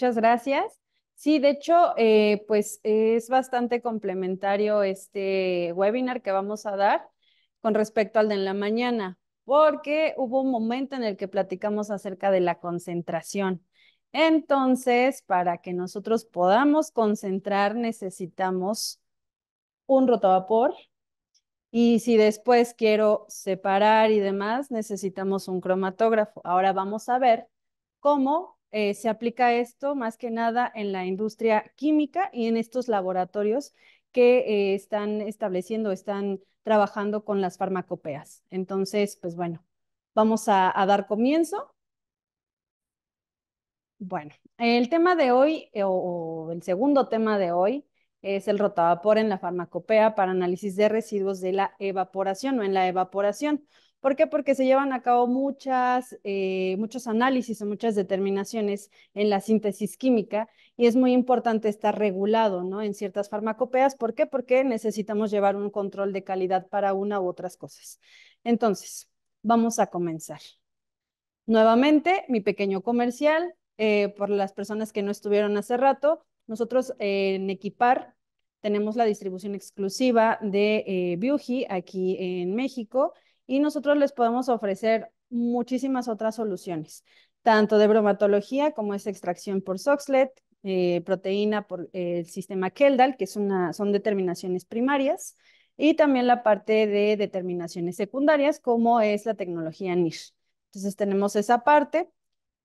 muchas gracias. Sí, de hecho, eh, pues es bastante complementario este webinar que vamos a dar con respecto al de en la mañana, porque hubo un momento en el que platicamos acerca de la concentración. Entonces, para que nosotros podamos concentrar, necesitamos un rotavapor. Y si después quiero separar y demás, necesitamos un cromatógrafo. Ahora vamos a ver cómo eh, se aplica esto más que nada en la industria química y en estos laboratorios que eh, están estableciendo, están trabajando con las farmacopeas. Entonces, pues bueno, vamos a, dar comienzo. Bueno, el tema de hoy, eh, o, o el segundo tema de hoy, es el rotavapor en la farmacopea para análisis de residuos de la evaporación o en la evaporación. ¿Por qué? Porque se llevan a cabo muchas, eh, muchos análisis o muchas determinaciones en la síntesis química y es muy importante estar regulado ¿no? en ciertas farmacopeas. ¿Por qué? Porque necesitamos llevar un control de calidad para una u otras cosas. Entonces, vamos a comenzar. Nuevamente, mi pequeño comercial, eh, por las personas que no estuvieron hace rato, nosotros eh, en Equipar tenemos la distribución exclusiva de eh, aquí en México y nosotros les podemos ofrecer muchísimas otras soluciones, tanto de bromatología como es extracción por Soxlet, eh, proteína por el sistema Keldal, que es una, son determinaciones primarias, y también la parte de determinaciones secundarias, como es la tecnología NISH. Entonces tenemos esa parte.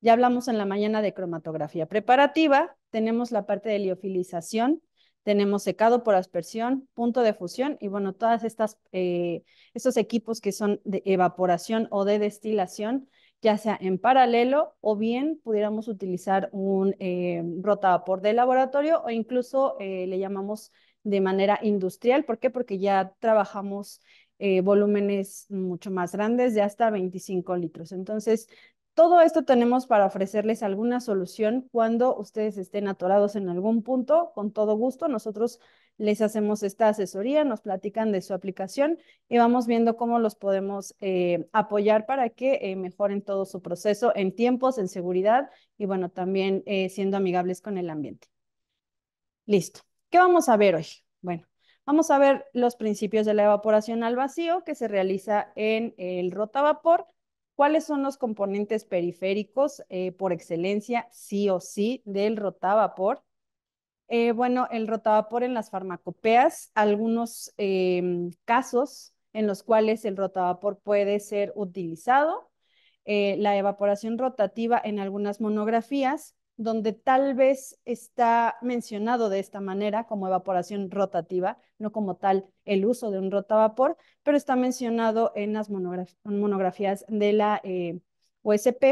Ya hablamos en la mañana de cromatografía preparativa, tenemos la parte de liofilización, tenemos secado por aspersión, punto de fusión y bueno, todas estas, eh, estos equipos que son de evaporación o de destilación, ya sea en paralelo o bien pudiéramos utilizar un eh, rotavapor de laboratorio o incluso eh, le llamamos de manera industrial. ¿Por qué? Porque ya trabajamos volúmenes mucho más grandes de hasta 25 litros. Entonces, todo esto tenemos para ofrecerles alguna solución cuando ustedes estén atorados en algún punto. Con todo gusto, nosotros les hacemos esta asesoría, nos platican de su aplicación y vamos viendo cómo los podemos eh, apoyar para que eh, mejoren todo su proceso en tiempos, en seguridad y bueno, también eh, siendo amigables con el ambiente. Listo. ¿Qué vamos a ver hoy? Bueno, vamos a ver los principios de la evaporación al vacío que se realiza en el rotavapor ¿Cuáles son los componentes periféricos eh, por excelencia, sí o sí, del rotavapor? Eh, bueno, el rotavapor en las farmacopeas, algunos em, casos en los cuales el rotavapor puede ser utilizado, eh, la evaporación rotativa en algunas monografías donde tal vez está mencionado de esta manera como evaporación rotativa, no como tal el uso de un rotavapor, pero está mencionado en las monografías de la eh, USP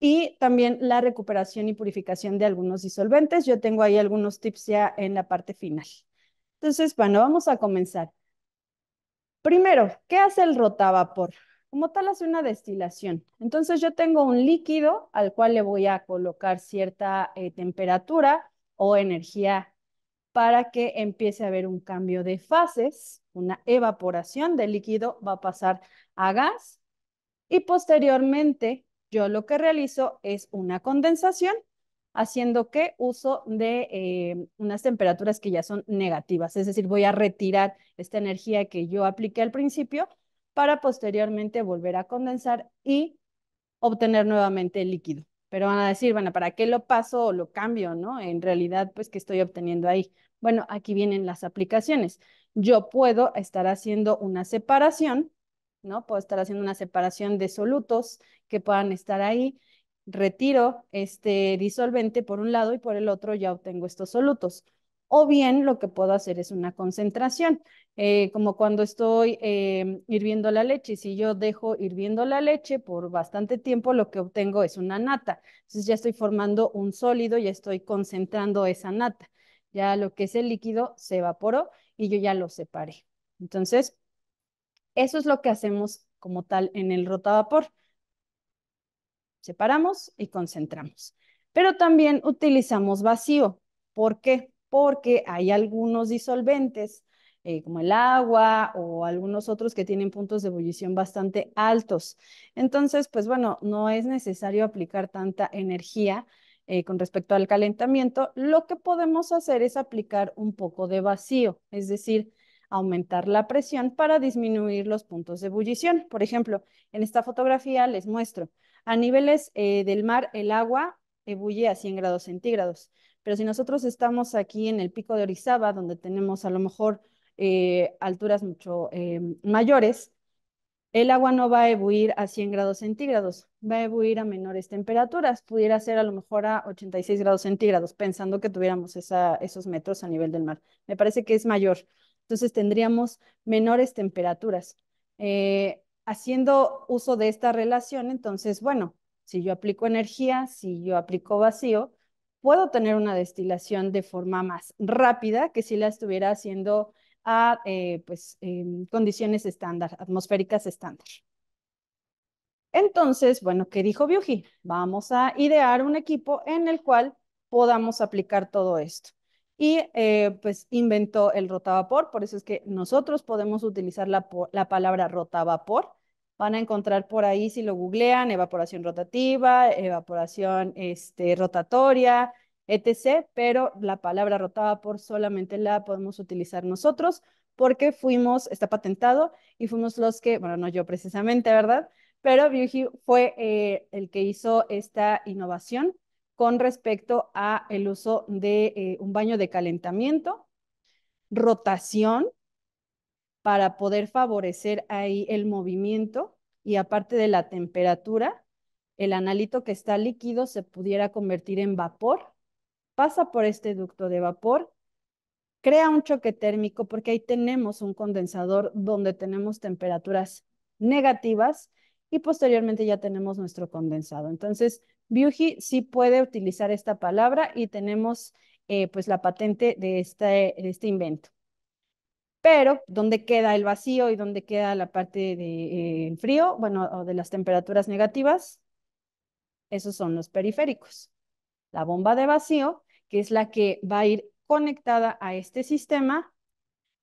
y también la recuperación y purificación de algunos disolventes. Yo tengo ahí algunos tips ya en la parte final. Entonces, bueno, vamos a comenzar. Primero, ¿qué hace el rotavapor? como tal hace una destilación. Entonces yo tengo un líquido al cual le voy a colocar cierta eh, temperatura o energía para que empiece a haber un cambio de fases, una evaporación del líquido va a pasar a gas y posteriormente yo lo que realizo es una condensación haciendo que uso de eh, unas temperaturas que ya son negativas, es decir, voy a retirar esta energía que yo apliqué al principio para posteriormente volver a condensar y obtener nuevamente el líquido. Pero van a decir, bueno, ¿para qué lo paso o lo cambio, no? En realidad, pues, ¿qué estoy obteniendo ahí? Bueno, aquí vienen las aplicaciones. Yo puedo estar haciendo una separación, ¿no? Puedo estar haciendo una separación de solutos que puedan estar ahí. Retiro este disolvente por un lado y por el otro ya obtengo estos solutos. O bien lo que puedo hacer es una concentración. Eh, como cuando estoy em, hirviendo la leche. Si yo dejo hirviendo la leche por bastante tiempo, lo que obtengo es una nata. Entonces ya estoy formando un sólido, ya estoy concentrando esa nata. Ya lo que es el líquido se evaporó y yo ya lo separé. Entonces, eso es lo que hacemos como tal en el rotavapor. Separamos y concentramos. Pero también utilizamos vacío. ¿Por qué? Porque hay algunos disolventes eh, como el agua o algunos otros que tienen puntos de ebullición bastante altos. Entonces, pues bueno, no es necesario aplicar tanta energía eh, con respecto al calentamiento. Lo que podemos hacer es aplicar un poco de vacío, es decir, aumentar la presión para disminuir los puntos de ebullición. Por ejemplo, en esta fotografía les muestro, a niveles eh, del mar el agua ebulle a 100 grados centígrados, pero si nosotros estamos aquí en el pico de Orizaba, donde tenemos a lo mejor eh, alturas mucho eh, mayores, el agua no va a ebuir a 100 grados centígrados, va a ebuir a menores temperaturas, pudiera ser a lo mejor a 86 grados centígrados, pensando que tuviéramos esos metros a nivel del mar. Me parece que es mayor. Entonces tendríamos menores temperaturas. Eh, haciendo uso de esta relación, entonces, bueno, si yo aplico energía, si yo aplico vacío, puedo tener una destilación de forma más rápida que si la estuviera haciendo a eh, pues, condiciones estándar, atmosféricas estándar. Entonces, bueno, ¿qué dijo Biuji? Vamos a idear un equipo en el cual podamos aplicar todo esto. Y eh, pues inventó el rotavapor, por eso es que nosotros podemos utilizar la, palabra rotavapor. Van a encontrar por ahí, si lo googlean, evaporación rotativa, evaporación este, rotatoria, etc., pero la palabra por solamente la podemos utilizar nosotros porque fuimos, está patentado y fuimos los que, bueno, no yo precisamente, ¿verdad? Pero Biuji fue eh, el que hizo esta innovación con respecto a el uso de eh, un baño de calentamiento, rotación para poder favorecer ahí el movimiento y aparte de la temperatura, el analito que está líquido se pudiera convertir en vapor pasa por este ducto de vapor, crea un choque térmico porque ahí tenemos un condensador donde tenemos temperaturas negativas y posteriormente ya tenemos nuestro condensado. Entonces, Buji sí puede utilizar esta palabra y tenemos eh, pues la patente este, de este, invento. Pero, ¿dónde queda el vacío y dónde queda la parte de, eh, frío? Bueno, o de las temperaturas negativas. Esos son los periféricos. La bomba de vacío que es la que va a ir conectada a este sistema,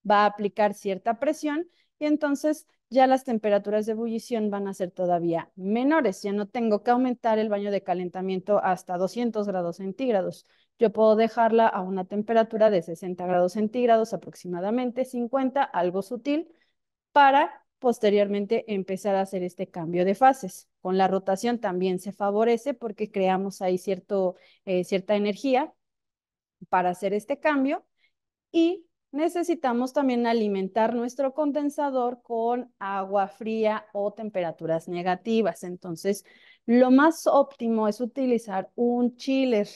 va a aplicar cierta presión y entonces ya las temperaturas de ebullición van a ser todavía menores. Ya no tengo que aumentar el baño de calentamiento hasta 200 grados centígrados. Yo puedo dejarla a una temperatura de 60 grados centígrados, aproximadamente 50, algo sutil, para posteriormente empezar a hacer este cambio de fases. Con la rotación también se favorece porque creamos ahí cierto, eh, cierta energía para hacer este cambio y necesitamos también alimentar nuestro condensador con agua fría o temperaturas negativas. Entonces, lo más óptimo es utilizar un chiller.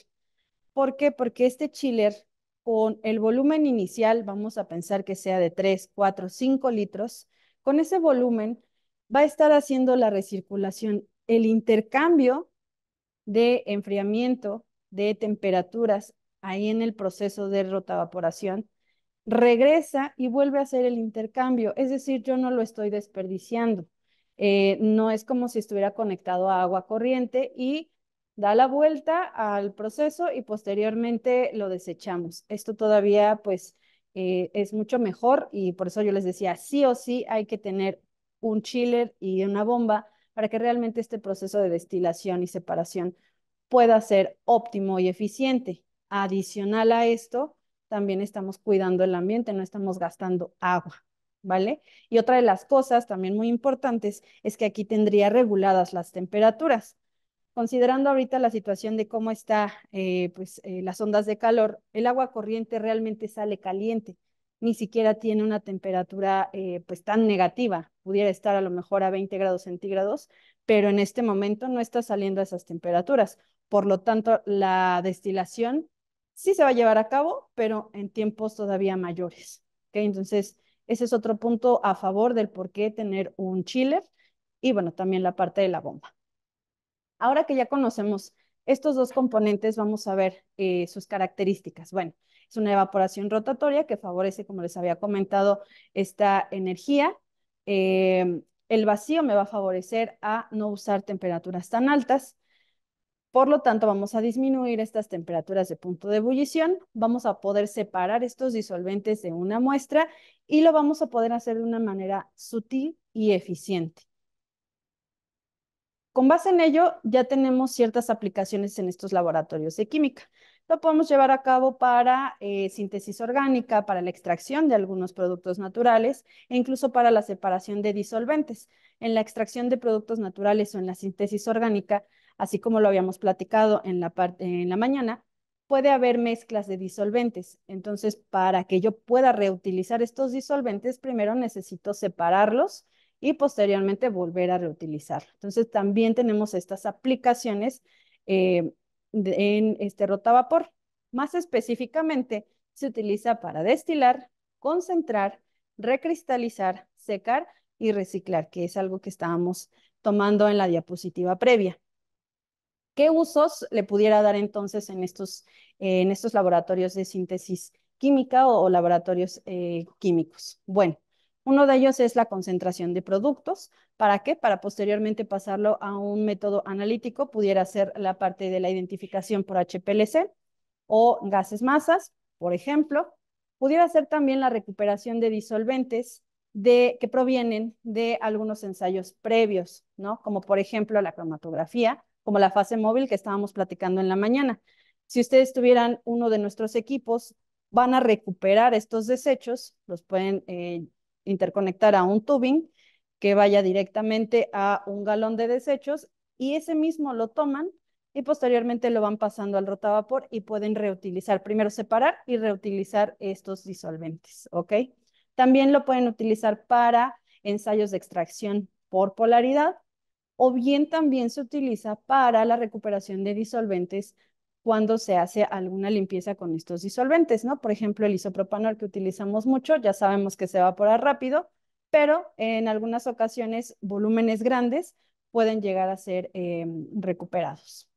¿Por qué? Porque este chiller con el volumen inicial, vamos a pensar que sea de 3, 4, 5 litros, con ese volumen va a estar haciendo la recirculación, el intercambio de enfriamiento de temperaturas ahí en el proceso de rotavaporación, regresa y vuelve a hacer el intercambio. Es decir, yo no lo estoy desperdiciando. Eh, no es como si estuviera conectado a agua corriente y da la vuelta al proceso y posteriormente lo desechamos. Esto todavía pues eh, es mucho mejor y por eso yo les decía, sí o sí hay que tener un chiller y una bomba para que realmente este proceso de destilación y separación pueda ser óptimo y eficiente adicional a esto, también estamos cuidando el ambiente, no estamos gastando agua, ¿vale? Y otra de las cosas también muy importantes es que aquí tendría reguladas las temperaturas. Considerando ahorita la situación de cómo está eh, pues, eh, las ondas de calor, el agua corriente realmente sale caliente, ni siquiera tiene una temperatura eh, pues tan negativa, pudiera estar a lo mejor a 20 grados centígrados, pero en este momento no está saliendo a esas temperaturas. Por lo tanto, la destilación sí se va a llevar a cabo, pero en tiempos todavía mayores. ¿okay? Entonces, ese es otro punto a favor del por qué tener un chiller y bueno, también la parte de la bomba. Ahora que ya conocemos estos dos componentes, vamos a ver eh, sus características. Bueno, es una evaporación rotatoria que favorece, como les había comentado, esta energía. Eh, el vacío me va a favorecer a no usar temperaturas tan altas. Por lo tanto, vamos a disminuir estas temperaturas de punto de ebullición, vamos a poder separar estos disolventes de una muestra y lo vamos a poder hacer de una manera sutil y eficiente. Con base en ello, ya tenemos ciertas aplicaciones en estos laboratorios de química. Lo podemos llevar a cabo para eh, síntesis orgánica, para la extracción de algunos productos naturales e incluso para la separación de disolventes. En la extracción de productos naturales o en la síntesis orgánica, así como lo habíamos platicado en la, parte, en la mañana, puede haber mezclas de disolventes. Entonces, para que yo pueda reutilizar estos disolventes, primero necesito separarlos y posteriormente volver a reutilizarlo. Entonces, también tenemos estas aplicaciones eh, en este rotavapor. Más específicamente, se utiliza para destilar, concentrar, recristalizar, secar y reciclar, que es algo que estábamos tomando en la diapositiva previa. ¿Qué usos le pudiera dar entonces en estos, en estos laboratorios de síntesis química o, laboratorios eh, químicos? Bueno, uno de ellos es la concentración de productos. ¿Para qué? Para posteriormente pasarlo a un método analítico, pudiera ser la parte de la identificación por HPLC o gases masas, por ejemplo. Pudiera ser también la recuperación de disolventes que provienen de algunos ensayos previos, ¿no? Como por ejemplo la cromatografía como la fase móvil que estábamos platicando en la mañana. Si ustedes tuvieran uno de nuestros equipos, van a recuperar estos desechos, los pueden eh, interconectar a un tubing que vaya directamente a un galón de desechos y ese mismo lo toman y posteriormente lo van pasando al rotavapor y pueden reutilizar, primero separar y reutilizar estos disolventes, ¿ok? También lo pueden utilizar para ensayos de extracción por polaridad o bien también se utiliza para la recuperación de disolventes cuando se hace alguna limpieza con estos disolventes, ¿no? Por ejemplo, el isopropanol que utilizamos mucho, ya sabemos que se evapora rápido, pero en algunas ocasiones volúmenes grandes pueden llegar a ser eh, recuperados.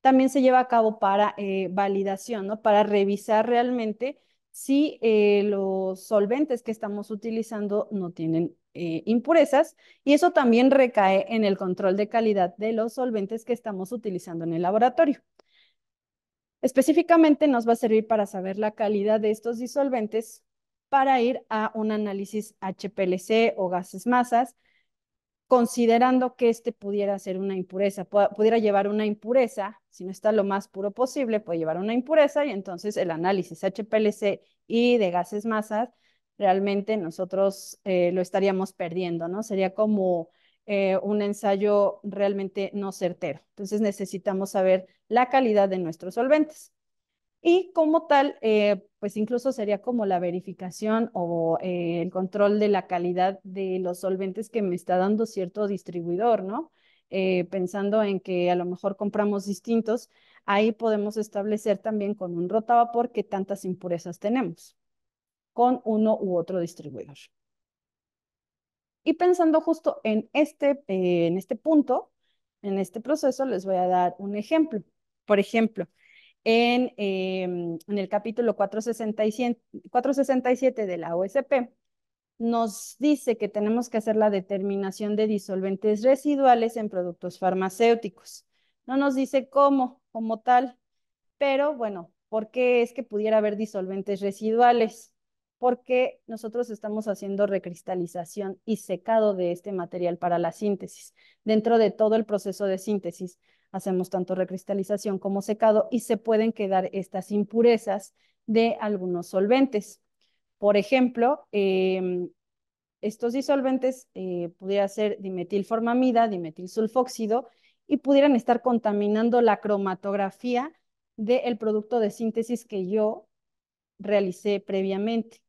También se lleva a cabo para eh, validación, ¿no? Para revisar realmente si eh, los solventes que estamos utilizando no tienen eh, impurezas y eso también recae en el control de calidad de los solventes que estamos utilizando en el laboratorio. Específicamente nos va a servir para saber la calidad de estos disolventes para ir a un análisis HPLC o gases masas, considerando que este pudiera ser una impureza, pudiera llevar una impureza, si no está lo más puro posible, puede llevar una impureza y entonces el análisis HPLC y de gases masas realmente nosotros eh, lo estaríamos perdiendo, ¿no? Sería como eh, un ensayo realmente no certero. Entonces necesitamos saber la calidad de nuestros solventes. Y como tal, eh, pues incluso sería como la verificación o el control de la calidad de los solventes que me está dando cierto distribuidor, ¿no? pensando en que a lo mejor compramos distintos, ahí podemos establecer también con un rotavapor qué tantas impurezas tenemos con uno u otro distribuidor. Y pensando justo en este, en este punto, en este proceso, les voy a dar un ejemplo. Por ejemplo, en, em, el capítulo 467, 467 de la OSP, nos dice que tenemos que hacer la determinación de disolventes residuales en productos farmacéuticos. No nos dice cómo, como tal, pero bueno, ¿por qué es que pudiera haber disolventes residuales? porque nosotros estamos haciendo recristalización y secado de este material para la síntesis. Dentro de todo el proceso de síntesis hacemos tanto recristalización como secado y se pueden quedar estas impurezas de algunos solventes. Por ejemplo, em, estos disolventes eh, pudieran ser dimetilformamida, dimetilsulfóxido y pudieran estar contaminando la cromatografía del producto de síntesis que yo realicé previamente.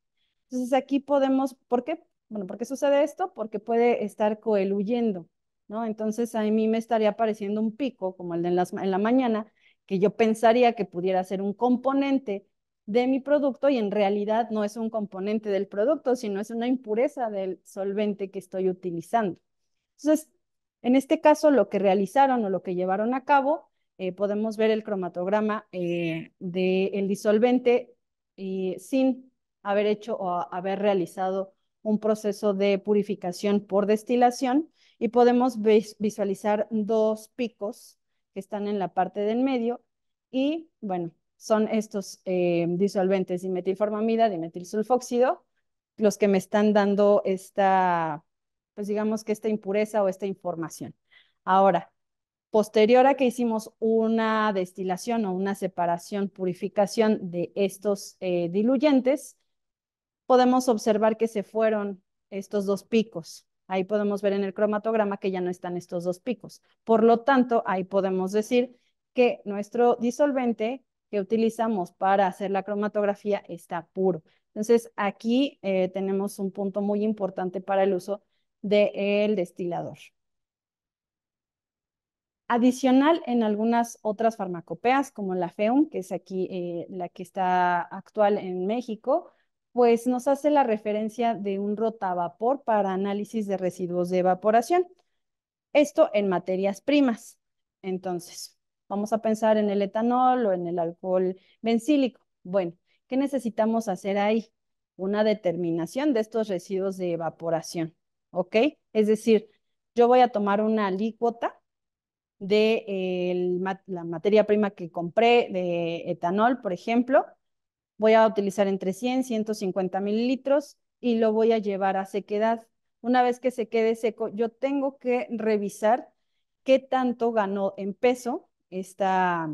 Entonces aquí podemos, ¿por qué? Bueno, ¿por qué sucede esto? Porque puede estar coeluyendo, ¿no? Entonces a mí me estaría apareciendo un pico, como el de en, las, en la mañana, que yo pensaría que pudiera ser un componente de mi producto y en realidad no es un componente del producto, sino es una impureza del solvente que estoy utilizando. Entonces, en este caso, lo que realizaron o lo que llevaron a cabo, eh, podemos ver el cromatograma eh, del disolvente y sin haber hecho o haber realizado un proceso de purificación por destilación y podemos visualizar dos picos que están en la parte del medio y bueno, son estos eh, disolventes dimetilformamida, dimetilsulfóxido, los que me están dando esta, pues digamos que esta impureza o esta información. Ahora, posterior a que hicimos una destilación o una separación, purificación de estos eh, diluyentes, podemos observar que se fueron estos dos picos. Ahí podemos ver en el cromatograma que ya no están estos dos picos. Por lo tanto, ahí podemos decir que nuestro disolvente que utilizamos para hacer la cromatografía está puro. Entonces, aquí eh, tenemos un punto muy importante para el uso del destilador. Adicional en algunas otras farmacopeas, como la FEUM, que es aquí eh, la que está actual en México, pues nos hace la referencia de un rotavapor para análisis de residuos de evaporación. Esto en materias primas. Entonces, vamos a pensar en el etanol o en el alcohol benzílico. Bueno, ¿qué necesitamos hacer ahí? Una determinación de estos residuos de evaporación, ¿ok? Es decir, yo voy a tomar una alícuota de la materia prima que compré de etanol, por ejemplo, Voy a utilizar entre 100 y 150 mililitros y lo voy a llevar a sequedad. Una vez que se quede seco, yo tengo que revisar qué tanto ganó en peso esta,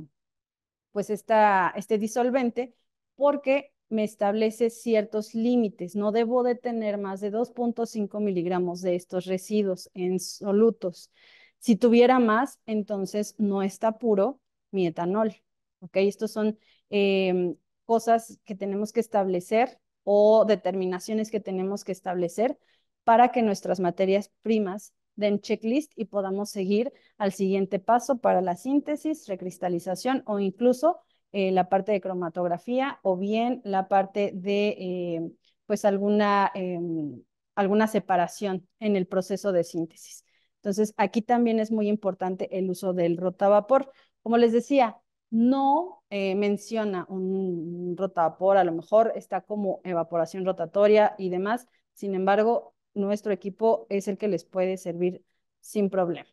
pues esta, este disolvente, porque me establece ciertos límites. No debo de tener más de 2.5 miligramos de estos residuos en solutos. Si tuviera más, entonces no está puro mi etanol. ¿ok? Estos son em, cosas que tenemos que establecer o determinaciones que tenemos que establecer para que nuestras materias primas den checklist y podamos seguir al siguiente paso para la síntesis, recristalización o incluso eh, la parte de cromatografía o bien la parte de eh, pues alguna, em, alguna separación en el proceso de síntesis. Entonces aquí también es muy importante el uso del rotavapor. Como les decía, no eh, menciona un rotavapor, a lo mejor está como evaporación rotatoria y demás, sin embargo, nuestro equipo es el que les puede servir sin problema.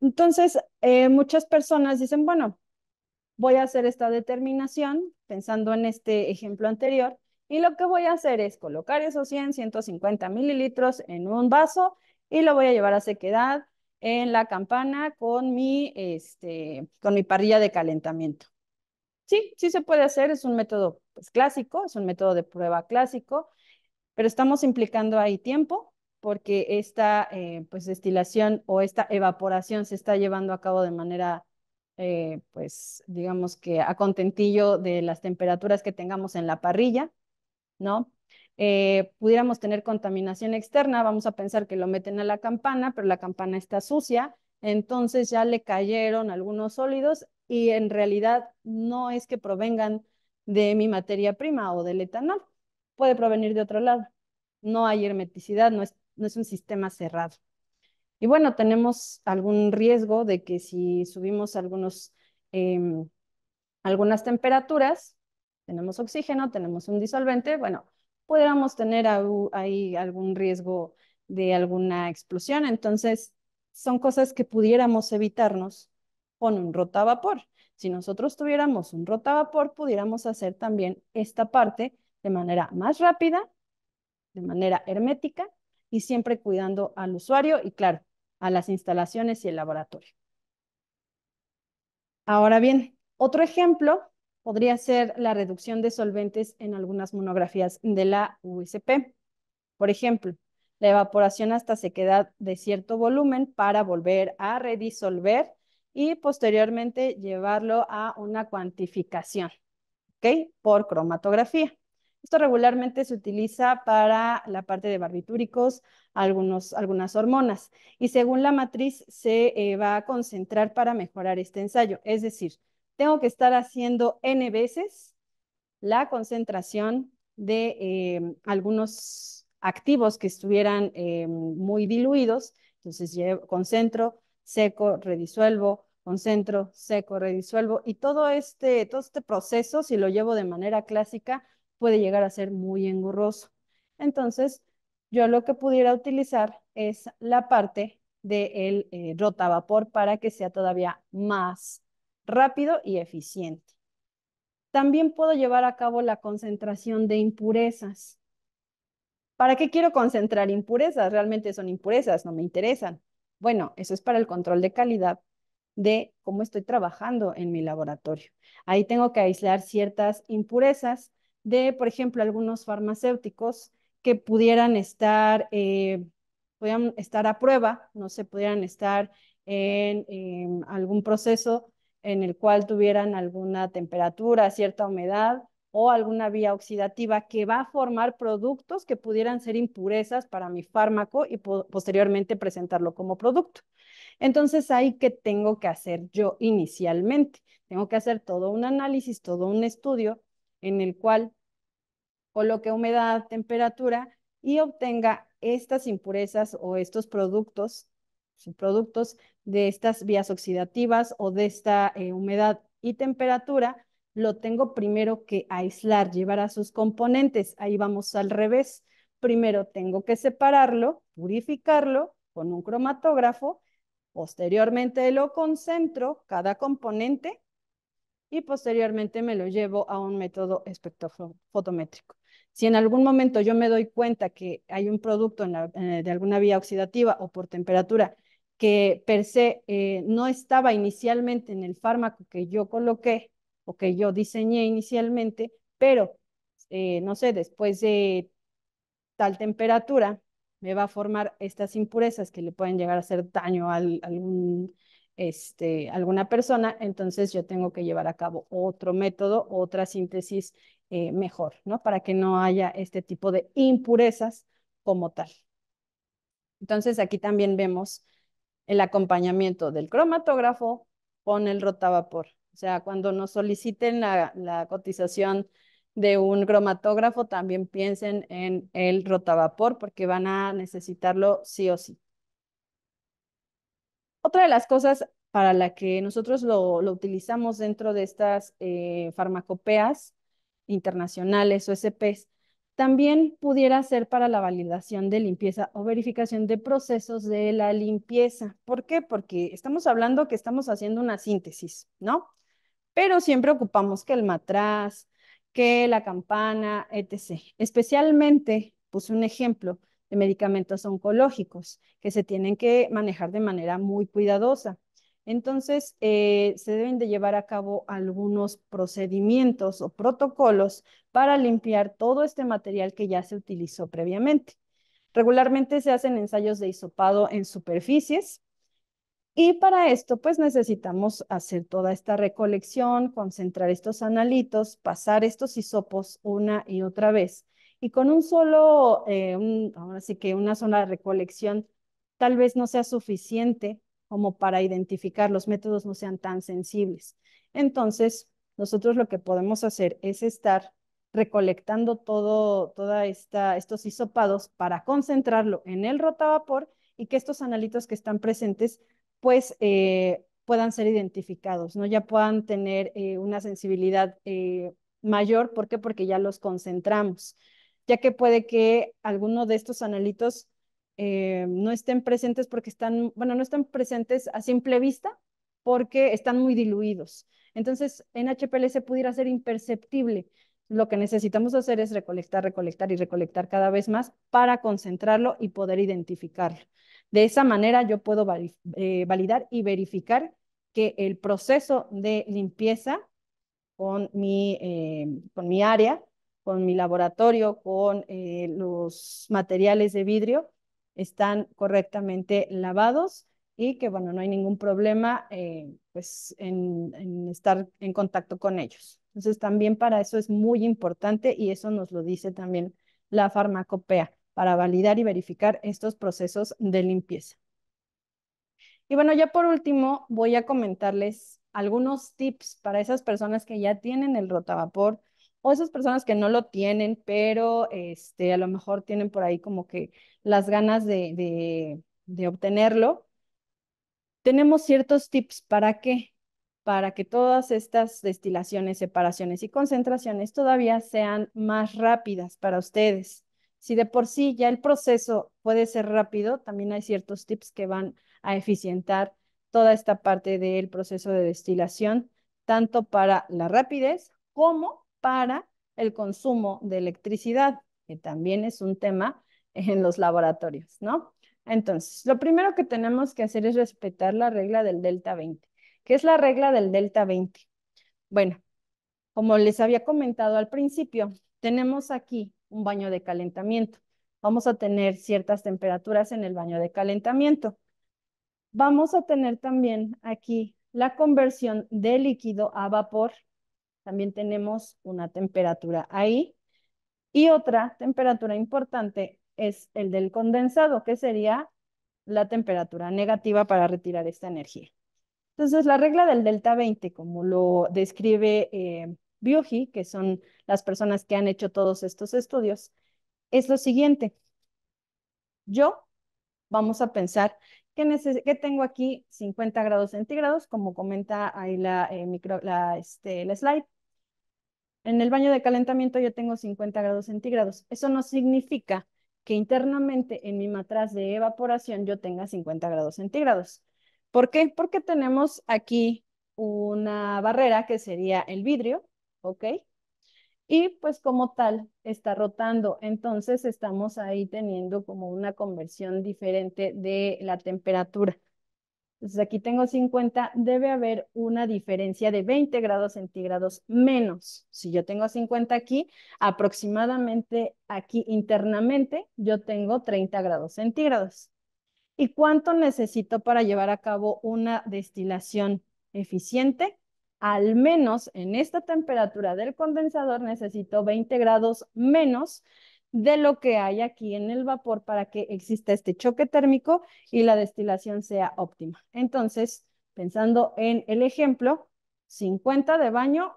Entonces, eh, muchas personas dicen, bueno, voy a hacer esta determinación pensando en este ejemplo anterior y lo que voy a hacer es colocar esos 100, 150 mililitros en un vaso y lo voy a llevar a sequedad en la campana con mi, este, con mi parrilla de calentamiento. Sí, sí se puede hacer, es un método pues, clásico, es un método de prueba clásico, pero estamos implicando ahí tiempo porque esta eh, pues, destilación o esta evaporación se está llevando a cabo de manera, eh, pues digamos que a contentillo de las temperaturas que tengamos en la parrilla, ¿no? Eh, pudiéramos tener contaminación externa, vamos a pensar que lo meten a la campana, pero la campana está sucia, entonces ya le cayeron algunos sólidos y en realidad no es que provengan de mi materia prima o del etanol, puede provenir de otro lado. No hay hermeticidad, no es, no es un sistema cerrado. Y bueno, tenemos algún riesgo de que si subimos algunos, em, algunas temperaturas, tenemos oxígeno, tenemos un disolvente, bueno, pudiéramos tener ahí algún riesgo de alguna explosión. Entonces, son cosas que pudiéramos evitarnos con un rotavapor. Si nosotros tuviéramos un rotavapor, pudiéramos hacer también esta parte de manera más rápida, de manera hermética y siempre cuidando al usuario y, claro, a las instalaciones y el laboratorio. Ahora bien, otro ejemplo podría ser la reducción de solventes en algunas monografías de la USP. Por ejemplo, la evaporación hasta sequedad de cierto volumen para volver a redisolver y posteriormente llevarlo a una cuantificación, Por cromatografía. Esto regularmente se utiliza para la parte de barbitúricos, algunos, algunas hormonas, y según la matriz se eh, va a concentrar para mejorar este ensayo. Es decir, tengo que estar haciendo n veces la concentración de em, algunos activos que estuvieran em, muy diluidos. Entonces, concentro, seco, redisuelvo, concentro, seco, redisuelvo. Y todo este, todo este proceso, si lo llevo de manera clásica, puede llegar a ser muy engorroso. Entonces, yo lo que pudiera utilizar es la parte del de eh, rotavapor para que sea todavía más rápido y eficiente. También puedo llevar a cabo la concentración de impurezas. ¿Para qué quiero concentrar impurezas? Realmente son impurezas, no me interesan. Bueno, eso es para el control de calidad de cómo estoy trabajando en mi laboratorio. Ahí tengo que aislar ciertas impurezas de, por ejemplo, algunos farmacéuticos que pudieran estar, eh, estar a prueba, no sé, pudieran estar en, en algún proceso en el cual tuvieran alguna temperatura, cierta humedad o alguna vía oxidativa que va a formar productos que pudieran ser impurezas para mi fármaco y posteriormente presentarlo como producto. Entonces, ahí que tengo que hacer yo inicialmente. Tengo que hacer todo un análisis, todo un estudio en el cual coloque humedad, temperatura y obtenga estas impurezas o estos productos productos de estas vías oxidativas o de esta eh, humedad y temperatura, lo tengo primero que aislar, llevar a sus componentes. Ahí vamos al revés. Primero tengo que separarlo, purificarlo con un cromatógrafo, posteriormente lo concentro, cada componente, y posteriormente me lo llevo a un método espectrofotométrico. Si en algún momento yo me doy cuenta que hay un producto eh, de alguna vía oxidativa o por temperatura que per se eh, no estaba inicialmente en el fármaco que yo coloqué o que yo diseñé inicialmente, pero, eh, no sé, después de tal temperatura me va a formar estas impurezas que le pueden llegar a hacer daño a algún, este, alguna persona, entonces yo tengo que llevar a cabo otro método, otra síntesis eh, mejor, ¿no? Para que no haya este tipo de impurezas como tal. Entonces aquí también vemos el acompañamiento del cromatógrafo con el rotavapor. O sea, cuando nos soliciten la, cotización de un cromatógrafo, también piensen en el rotavapor porque van a necesitarlo sí o sí. Otra de las cosas para la que nosotros lo, utilizamos dentro de estas eh, farmacopeas internacionales o SPs también pudiera ser para la validación de limpieza o verificación de procesos de la limpieza. ¿Por qué? Porque estamos hablando que estamos haciendo una síntesis, ¿no? Pero siempre ocupamos que el matraz, que la campana, etc. Especialmente, puse un ejemplo de medicamentos oncológicos que se tienen que manejar de manera muy cuidadosa. Entonces, eh, se deben de llevar a cabo algunos procedimientos o protocolos para limpiar todo este material que ya se utilizó previamente. Regularmente se hacen ensayos de hisopado en superficies y para esto pues necesitamos hacer toda esta recolección, concentrar estos analitos, pasar estos hisopos una y otra vez y con un solo, eh, ahora sí que una sola recolección tal vez no sea suficiente como para identificar, los métodos no sean tan sensibles. Entonces, nosotros lo que podemos hacer es estar recolectando todo, toda esta, estos hisopados para concentrarlo en el rotavapor y que estos analitos que están presentes, pues eh, puedan ser identificados, ¿no? Ya puedan tener eh, una sensibilidad eh, mayor. ¿Por qué? Porque ya los concentramos, ya que puede que alguno de estos analitos eh, no estén presentes porque están, bueno, no están presentes a simple vista porque están muy diluidos. Entonces, en se pudiera ser imperceptible. Lo que necesitamos hacer es recolectar, recolectar y recolectar cada vez más para concentrarlo y poder identificarlo. De esa manera yo puedo eh, validar y verificar que el proceso de limpieza con mi, eh, con mi área, con mi laboratorio, con los materiales de vidrio, están correctamente lavados y que, bueno, no hay ningún problema eh, pues en, en estar en contacto con ellos. Entonces, también para eso es muy importante y eso nos lo dice también la farmacopea para validar y verificar estos procesos de limpieza. Y bueno, ya por último, voy a comentarles algunos tips para esas personas que ya tienen el rotavapor esas personas que no lo tienen, pero este, a lo mejor tienen por ahí como que las ganas de, de, obtenerlo. Tenemos ciertos tips para qué, para que todas estas destilaciones, separaciones y concentraciones todavía sean más rápidas para ustedes. Si de por sí ya el proceso puede ser rápido, también hay ciertos tips que van a eficientar toda esta parte del proceso de destilación, tanto para la rapidez como para el consumo de electricidad, que también es un tema en los laboratorios, ¿no? Entonces, lo primero que tenemos que hacer es respetar la regla del delta 20. ¿Qué es la regla del delta 20? Bueno, como les había comentado al principio, tenemos aquí un baño de calentamiento. Vamos a tener ciertas temperaturas en el baño de calentamiento. Vamos a tener también aquí la conversión de líquido a vapor también tenemos una temperatura ahí. Y otra temperatura importante es el del condensado, que sería la temperatura negativa para retirar esta energía. Entonces, la regla del delta 20, como lo describe eh, que son las personas que han hecho todos estos estudios, es lo siguiente. Yo, vamos a pensar que, tengo aquí 50 grados centígrados, como comenta ahí la, eh, este, la slide. En el baño de calentamiento yo tengo 50 grados centígrados. Eso no significa que internamente en mi matraz de evaporación yo tenga 50 grados centígrados. ¿Por qué? Porque tenemos aquí una barrera que sería el vidrio, ¿ok? y pues como tal está rotando. Entonces estamos ahí teniendo como una conversión diferente de la temperatura. Entonces aquí tengo 50, debe haber una diferencia de 20 grados centígrados menos. Si yo tengo 50 aquí, aproximadamente aquí internamente yo tengo 30 grados centígrados. ¿Y cuánto necesito para llevar a cabo una destilación eficiente? al menos en esta temperatura del condensador necesito 20 grados menos de lo que hay aquí en el vapor para que exista este choque térmico y la destilación sea óptima. Entonces, pensando en el ejemplo, 50 de baño,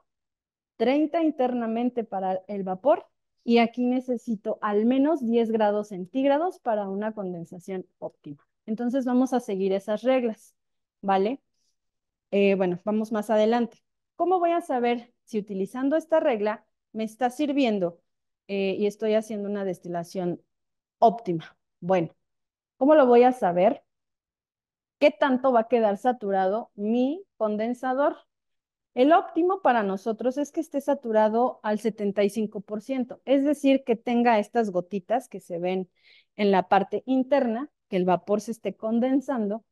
30 internamente para el vapor y aquí necesito al menos 10 grados centígrados para una condensación óptima. Entonces vamos a seguir esas reglas, ¿vale? Eh, bueno, vamos más adelante. ¿Cómo voy a saber si utilizando esta regla me está sirviendo eh, y estoy haciendo una destilación óptima? Bueno, ¿cómo lo voy a saber? ¿Qué tanto va a quedar saturado mi condensador? El óptimo para nosotros es que esté saturado al 75%, es decir, que tenga estas gotitas que se ven en la parte interna, que el vapor se esté condensando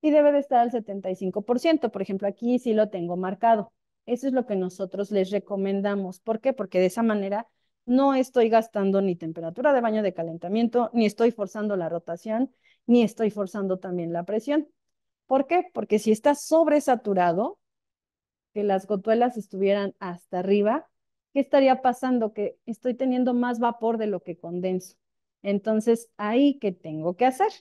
y debe de estar al 75%. Por ejemplo, aquí sí lo tengo marcado. Eso es lo que nosotros les recomendamos. ¿Por qué? Porque de esa manera no estoy gastando ni temperatura de baño de calentamiento, ni estoy forzando la rotación, ni estoy forzando también la presión. ¿Por qué? Porque si está sobresaturado, que las gotuelas estuvieran hasta arriba, ¿qué estaría pasando? Que estoy teniendo más vapor de lo que condenso. Entonces, ahí, ¿qué tengo que hacer?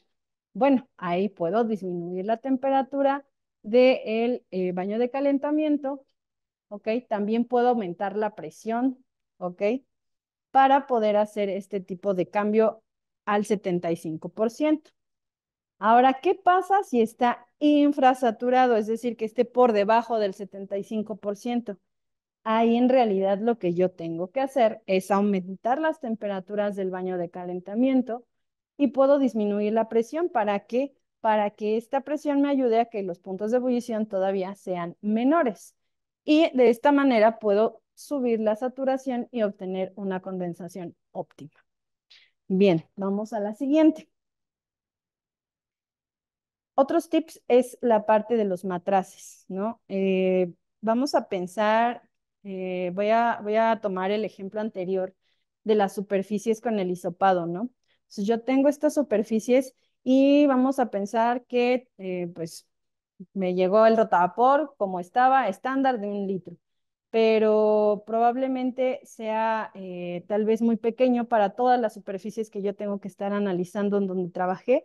Bueno, ahí puedo disminuir la temperatura del eh, baño de calentamiento, ¿ok? También puedo aumentar la presión, ¿ok? Para poder hacer este tipo de cambio al 75%. Ahora, ¿qué pasa si está infrasaturado? Es decir, que esté por debajo del 75%. Ahí en realidad lo que yo tengo que hacer es aumentar las temperaturas del baño de calentamiento y puedo disminuir la presión. ¿Para Para que esta presión me ayude a que los puntos de ebullición todavía sean menores. Y de esta manera puedo subir la saturación y obtener una condensación óptima. Bien, vamos a la siguiente. Otros tips es la parte de los matraces, ¿no? Eh, vamos a pensar, eh, voy, a, voy a tomar el ejemplo anterior de las superficies con el hisopado, ¿no? yo tengo estas superficies y vamos a pensar que eh, pues me llegó el rotavapor como estaba, estándar de un litro, pero probablemente sea eh, tal vez muy pequeño para todas las superficies que yo tengo que estar analizando en donde trabajé.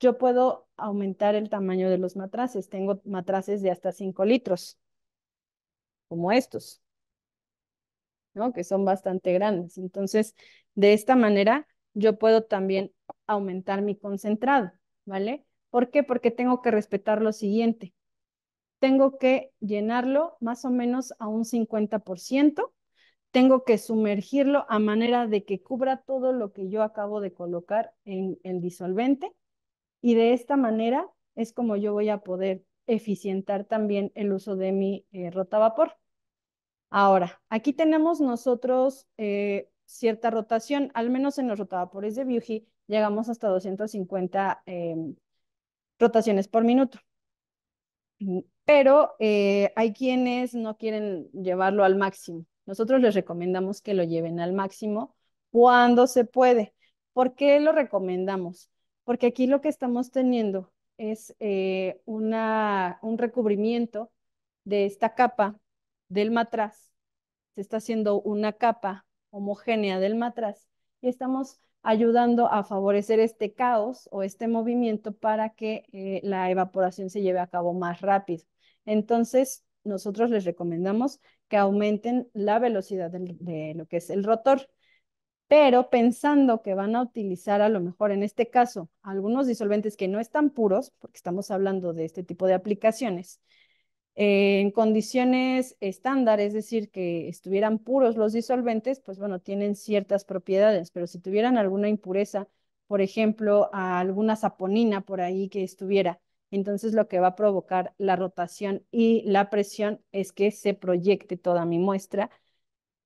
Yo puedo aumentar el tamaño de los matraces. Tengo matraces de hasta 5 litros, como estos, ¿no? que son bastante grandes. Entonces, de esta manera yo puedo también aumentar mi concentrado, ¿vale? ¿Por qué? Porque tengo que respetar lo siguiente. Tengo que llenarlo más o menos a un 50%. Tengo que sumergirlo a manera de que cubra todo lo que yo acabo de colocar en el disolvente. Y de esta manera es como yo voy a poder eficientar también el uso de mi eh, rotavapor. Ahora, aquí tenemos nosotros eh, cierta rotación, al menos en los rotadores de Biuji, llegamos hasta 250 em, rotaciones por minuto. Mm, pero eh, hay quienes no quieren llevarlo al máximo. Nosotros les recomendamos que lo lleven al máximo cuando se puede. ¿Por qué lo recomendamos? Porque aquí lo que estamos teniendo es eh, una, un recubrimiento de esta capa del matraz. Se está haciendo una capa homogénea del matraz y estamos ayudando a favorecer este caos o este movimiento para que eh, la evaporación se lleve a cabo más rápido. Entonces, nosotros les recomendamos que aumenten la velocidad de lo que es el rotor, pero pensando que van a utilizar a lo mejor en este caso algunos disolventes que no están puros, porque estamos hablando de este tipo de aplicaciones, eh, en condiciones estándar, es decir, que estuvieran puros los disolventes, pues bueno, tienen ciertas propiedades, pero si tuvieran alguna impureza, por ejemplo, alguna saponina por ahí que estuviera, entonces lo que va a provocar la rotación y la presión es que se proyecte toda mi muestra.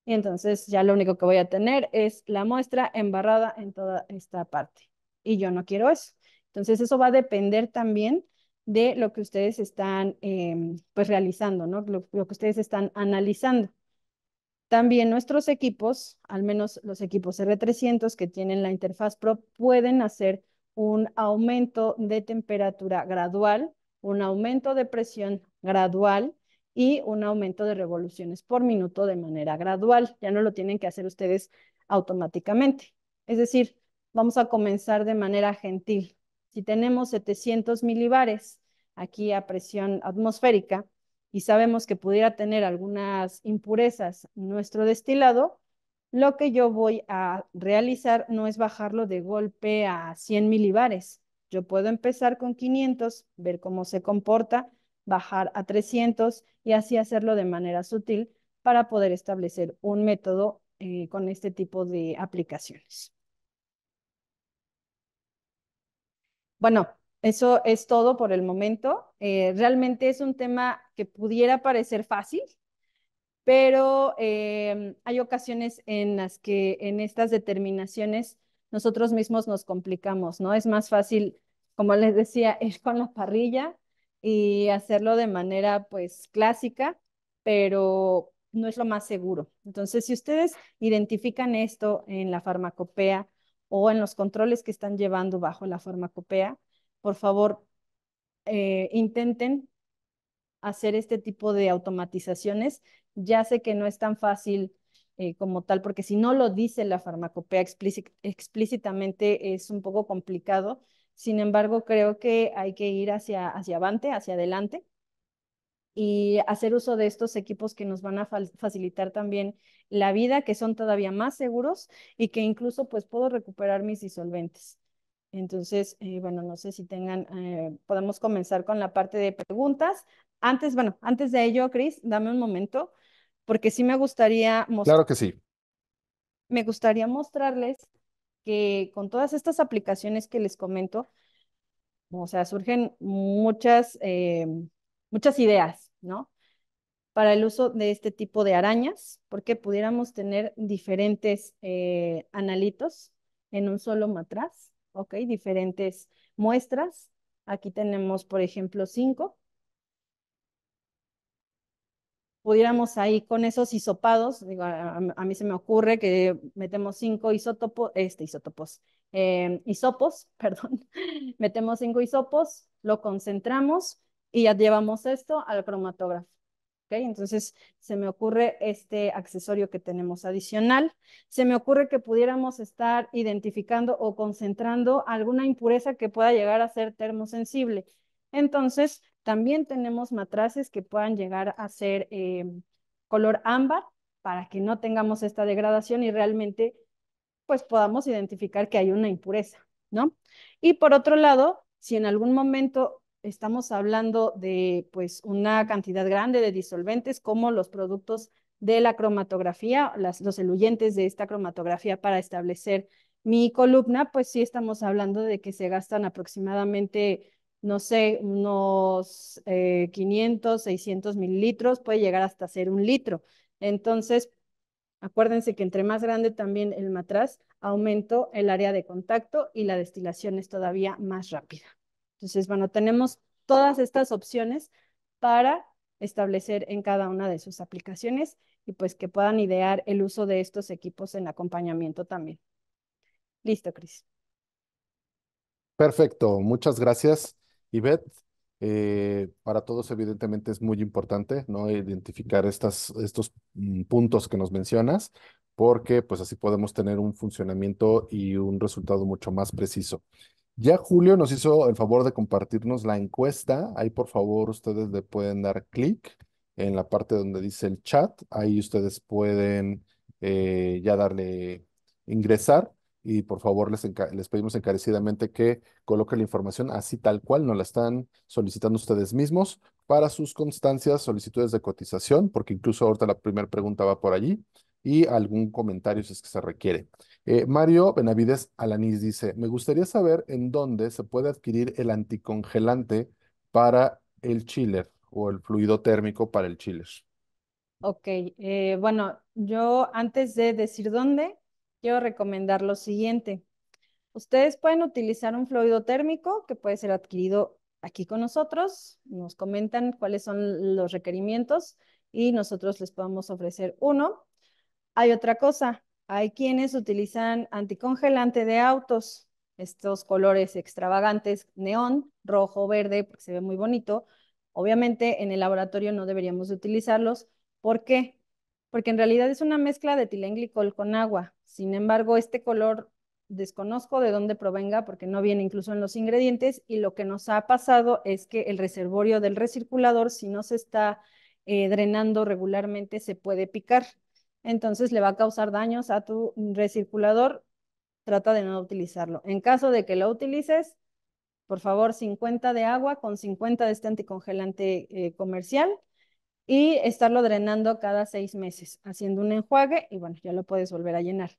entonces ya lo único que voy a tener es la muestra embarrada en toda esta parte. Y yo no quiero eso. Entonces eso va a depender también de lo que ustedes están em, pues realizando, ¿no? Lo, lo, que ustedes están analizando. También nuestros equipos, al menos los equipos R300 que tienen la interfaz Pro, pueden hacer un aumento de temperatura gradual, un aumento de presión gradual y un aumento de revoluciones por minuto de manera gradual. Ya no lo tienen que hacer ustedes automáticamente. Es decir, vamos a comenzar de manera gentil, si tenemos 700 milibares aquí a presión atmosférica y sabemos que pudiera tener algunas impurezas nuestro destilado, lo que yo voy a realizar no es bajarlo de golpe a 100 milibares. Yo puedo empezar con 500, ver cómo se comporta, bajar a 300 y así hacerlo de manera sutil para poder establecer un método eh, con este tipo de aplicaciones. Bueno, eso es todo por el momento. Eh, realmente es un tema que pudiera parecer fácil, pero eh, hay ocasiones en las que en estas determinaciones nosotros mismos nos complicamos, ¿no? Es más fácil, como les decía, ir con la parrilla y hacerlo de manera pues clásica, pero no es lo más seguro. Entonces, si ustedes identifican esto en la farmacopea, o en los controles que están llevando bajo la farmacopea, por favor, eh, intenten hacer este tipo de automatizaciones. Ya sé que no es tan fácil eh, como tal, porque si no lo dice la farmacopea explícitamente es un poco complicado. Sin embargo, creo que hay que ir hacia, hacia avante, hacia adelante y hacer uso de estos equipos que nos van a facilitar también la vida, que son todavía más seguros y que incluso pues puedo recuperar mis disolventes. Entonces, eh, bueno, no sé si tengan, eh, podemos comenzar con la parte de preguntas. Antes, bueno, antes de ello, Cris, dame un momento, porque sí me gustaría mostrar. Claro que sí. Me gustaría mostrarles que con todas estas aplicaciones que les comento, o sea, surgen muchas, eh, muchas ideas, ¿no? para el uso de este tipo de arañas, porque pudiéramos tener diferentes eh, analitos en un solo matraz, Diferentes muestras. Aquí tenemos, por ejemplo, cinco. Pudiéramos ahí con esos isopados, a, mí se me ocurre que metemos cinco isótopos, este isótopos, eh, isopos, perdón, metemos cinco isopos, lo concentramos y ya llevamos esto al cromatógrafo. Entonces, se me ocurre este accesorio que tenemos adicional. Se me ocurre que pudiéramos estar identificando o concentrando alguna impureza que pueda llegar a ser termosensible. Entonces, también tenemos matraces que puedan llegar a ser em, color ámbar para que no tengamos esta degradación y realmente pues podamos identificar que hay una impureza, ¿no? Y por otro lado, si en algún momento estamos hablando de pues una cantidad grande de disolventes como los productos de la cromatografía, los eluyentes de esta cromatografía para establecer mi columna, pues sí estamos hablando de que se gastan aproximadamente, no sé, unos 500, eh, 600 mililitros, puede llegar hasta ser un litro. Entonces, acuérdense que entre más grande también el matraz, aumento el área de contacto y la destilación es todavía más rápida. Entonces, bueno, tenemos todas estas opciones para establecer en cada una de sus aplicaciones y pues que puedan idear el uso de estos equipos en acompañamiento también. Listo, Cris. Perfecto, muchas gracias, Ivette. Eh, para todos, evidentemente, es muy importante ¿no? identificar estas, estos mm, puntos que nos mencionas, porque pues así podemos tener un funcionamiento y un resultado mucho más preciso. Ya Julio nos hizo el favor de compartirnos la encuesta. Ahí, por favor, ustedes le pueden dar clic en la parte donde dice el chat. Ahí ustedes pueden eh, ya darle ingresar. Y por favor, les, les pedimos encarecidamente que coloquen la información así tal cual nos la están solicitando ustedes mismos para sus constancias, solicitudes de cotización, porque incluso ahorita la primera pregunta va por allí y algún comentario si es que se requiere. Eh, Mario Benavides Alanís dice, me gustaría saber en dónde se puede adquirir el anticongelante para el chiller o el fluido térmico para el chiller. Ok, eh, bueno, yo antes de decir dónde, quiero recomendar lo siguiente. Ustedes pueden utilizar un fluido térmico que puede ser adquirido aquí con nosotros, nos comentan cuáles son los requerimientos y nosotros les podemos ofrecer uno. Hay otra cosa, hay quienes utilizan anticongelante de autos, estos colores extravagantes, neón, rojo, verde, porque se ve muy bonito. Obviamente en el laboratorio no deberíamos utilizarlos. ¿Por qué? Porque en realidad es una mezcla de etilenglicol con agua. Sin embargo, este color desconozco de dónde provenga porque no viene incluso en los ingredientes y lo que nos ha pasado es que el reservorio del recirculador, si no se está eh, drenando regularmente, se puede picar entonces le va a causar daños a tu recirculador, trata de no utilizarlo. En caso de que lo utilices, por favor, 50 de agua con 50 de este anticongelante eh, comercial y estarlo drenando cada seis meses, haciendo un enjuague y bueno, ya lo puedes volver a llenar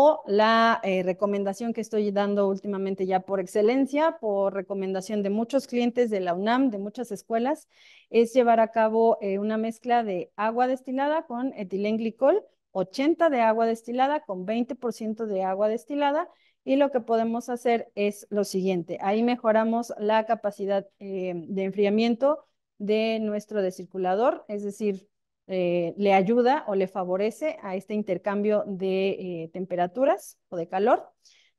o la eh, recomendación que estoy dando últimamente ya por excelencia, por recomendación de muchos clientes de la UNAM, de muchas escuelas, es llevar a cabo eh, una mezcla de agua destilada con etilenglicol, 80 de agua destilada con 20% de agua destilada y lo que podemos hacer es lo siguiente, ahí mejoramos la capacidad eh, de enfriamiento de nuestro circulador es decir, eh, le ayuda o le favorece a este intercambio de eh, temperaturas o de calor.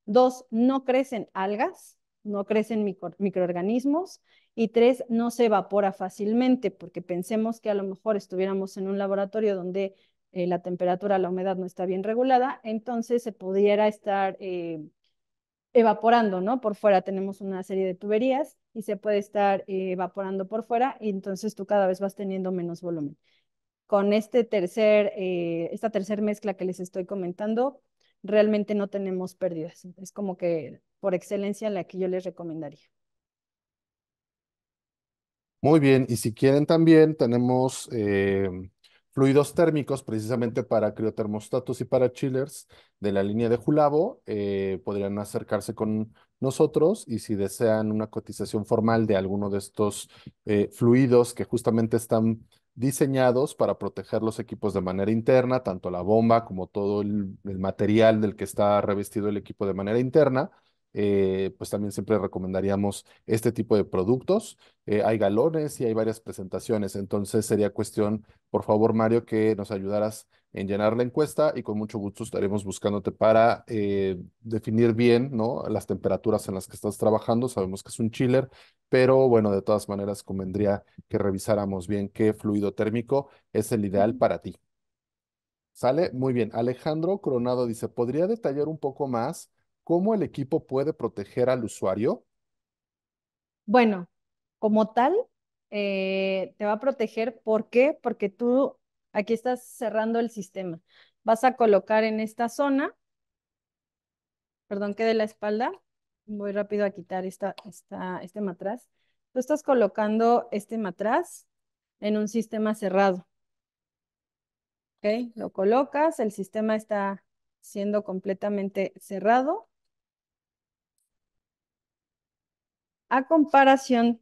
Dos, no crecen algas, no crecen microorganismos. Y tres, no se evapora fácilmente, porque pensemos que a lo mejor estuviéramos en un laboratorio donde eh, la temperatura, la humedad no está bien regulada, entonces se pudiera estar evaporando, ¿no? Por fuera tenemos una serie de tuberías y se puede estar evaporando por fuera y entonces tú cada vez vas teniendo menos volumen con este tercer, eh, esta tercera mezcla que les estoy comentando, realmente no tenemos pérdidas. Es como que por excelencia la que yo les recomendaría. Muy bien, y si quieren también tenemos eh, fluidos térmicos precisamente para criotermostatos y para chillers de la línea de Julavo. Eh, podrían acercarse con nosotros y si desean una cotización formal de alguno de estos fluidos que justamente están diseñados para proteger los equipos de manera interna, tanto la bomba como todo el, material del que está revestido el equipo de manera interna. Eh, pues también siempre recomendaríamos este tipo de productos. Eh, hay galones y hay varias presentaciones, entonces sería cuestión, por favor, Mario, que nos ayudaras en llenar la encuesta y con mucho gusto estaremos buscándote para eh, definir bien ¿no? las temperaturas en las que estás trabajando. Sabemos que es un chiller, pero bueno, de todas maneras convendría que revisáramos bien qué fluido térmico es el ideal para ti. ¿Sale? Muy bien. Alejandro Coronado dice, ¿podría detallar un poco más cómo el equipo puede proteger al usuario? Bueno, como tal, eh, te va a proteger. ¿Por qué? Porque tú Aquí estás cerrando el sistema. Vas a colocar en esta zona, perdón que de la espalda, voy rápido a quitar esta, esta, este matraz. Tú estás colocando este matraz en un sistema cerrado. ¿Ok? Lo colocas, el sistema está siendo completamente cerrado. A comparación